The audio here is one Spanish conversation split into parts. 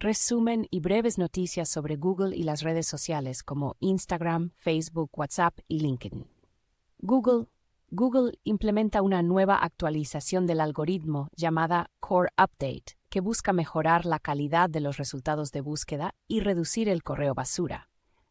resumen y breves noticias sobre Google y las redes sociales como Instagram, Facebook, WhatsApp y LinkedIn. Google, Google implementa una nueva actualización del algoritmo llamada Core Update, que busca mejorar la calidad de los resultados de búsqueda y reducir el correo basura.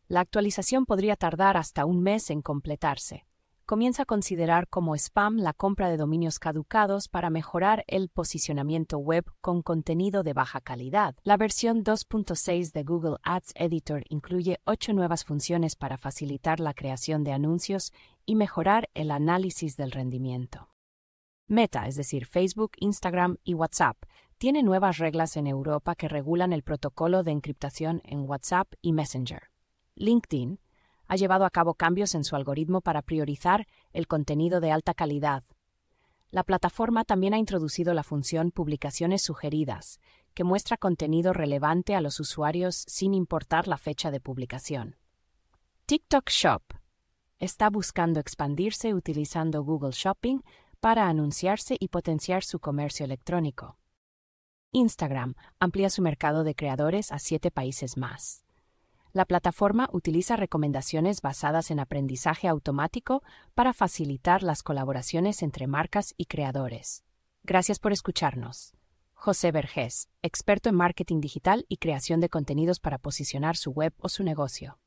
La actualización podría tardar hasta un mes en completarse, comienza a considerar como spam la compra de dominios caducados para mejorar el posicionamiento web con contenido de baja calidad. La versión 2.6 de Google Ads Editor incluye ocho nuevas funciones para facilitar la creación de anuncios y mejorar el análisis del rendimiento. Meta, es decir, Facebook, Instagram y WhatsApp, tiene nuevas reglas en Europa que regulan el protocolo de encriptación en WhatsApp y Messenger. LinkedIn, ha llevado a cabo cambios en su algoritmo para priorizar el contenido de alta calidad. La plataforma también ha introducido la función Publicaciones sugeridas, que muestra contenido relevante a los usuarios sin importar la fecha de publicación. TikTok Shop está buscando expandirse utilizando Google Shopping para anunciarse y potenciar su comercio electrónico. Instagram amplía su mercado de creadores a siete países más la plataforma utiliza recomendaciones basadas en aprendizaje automático para facilitar las colaboraciones entre marcas y creadores. Gracias por escucharnos. José Vergés, experto en marketing digital y creación de contenidos para posicionar su web o su negocio.